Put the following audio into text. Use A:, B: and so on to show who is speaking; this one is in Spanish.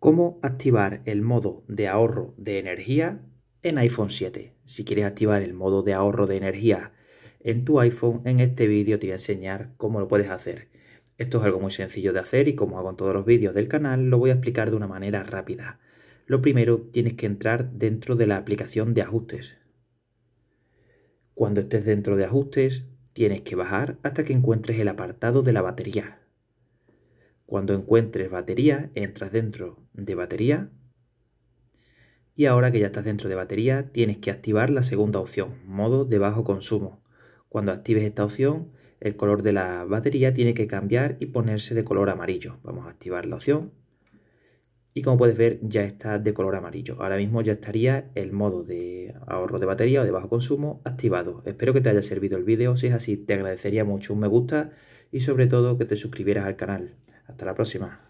A: cómo activar el modo de ahorro de energía en iPhone 7. Si quieres activar el modo de ahorro de energía en tu iPhone, en este vídeo te voy a enseñar cómo lo puedes hacer. Esto es algo muy sencillo de hacer y como hago en todos los vídeos del canal, lo voy a explicar de una manera rápida. Lo primero, tienes que entrar dentro de la aplicación de ajustes. Cuando estés dentro de ajustes, tienes que bajar hasta que encuentres el apartado de la batería. Cuando encuentres batería, entras dentro de batería. Y ahora que ya estás dentro de batería, tienes que activar la segunda opción, modo de bajo consumo. Cuando actives esta opción, el color de la batería tiene que cambiar y ponerse de color amarillo. Vamos a activar la opción. Y como puedes ver, ya está de color amarillo. Ahora mismo ya estaría el modo de ahorro de batería o de bajo consumo activado. Espero que te haya servido el vídeo. Si es así, te agradecería mucho un me gusta y sobre todo que te suscribieras al canal. Hasta la próxima.